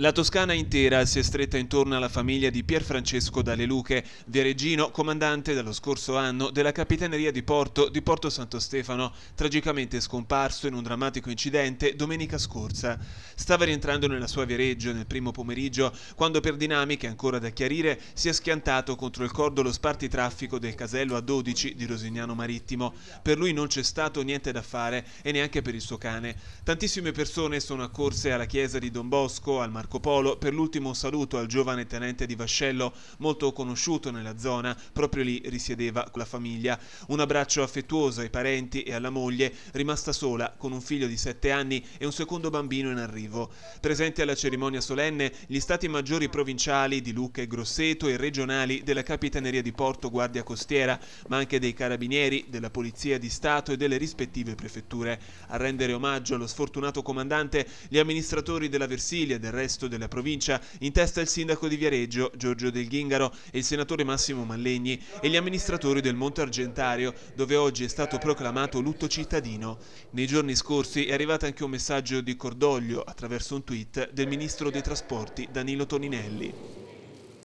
La Toscana intera si è stretta intorno alla famiglia di Pierfrancesco Dalle Luche, Viareggino, comandante dallo scorso anno della Capitaneria di Porto di Porto Santo Stefano, tragicamente scomparso in un drammatico incidente domenica scorsa. Stava rientrando nella sua Viareggio nel primo pomeriggio, quando per dinamiche ancora da chiarire si è schiantato contro il cordolo spartitraffico del casello A12 di Rosignano Marittimo. Per lui non c'è stato niente da fare e neanche per il suo cane. Tantissime persone sono accorse alla chiesa di Don Bosco, al Mar Marco Polo per l'ultimo saluto al giovane tenente di Vascello, molto conosciuto nella zona, proprio lì risiedeva la famiglia. Un abbraccio affettuoso ai parenti e alla moglie, rimasta sola con un figlio di 7 anni e un secondo bambino in arrivo. Presenti alla cerimonia solenne gli stati maggiori provinciali di Lucca e Grosseto e regionali della Capitaneria di Porto Guardia Costiera, ma anche dei carabinieri, della Polizia di Stato e delle rispettive prefetture. A rendere omaggio allo sfortunato comandante, gli amministratori della Versilia e del resto resto della provincia, in testa il sindaco di Viareggio, Giorgio Del Ghingaro, e il senatore Massimo Mallegni e gli amministratori del Monte Argentario, dove oggi è stato proclamato lutto cittadino. Nei giorni scorsi è arrivato anche un messaggio di cordoglio, attraverso un tweet, del ministro dei trasporti Danilo Toninelli.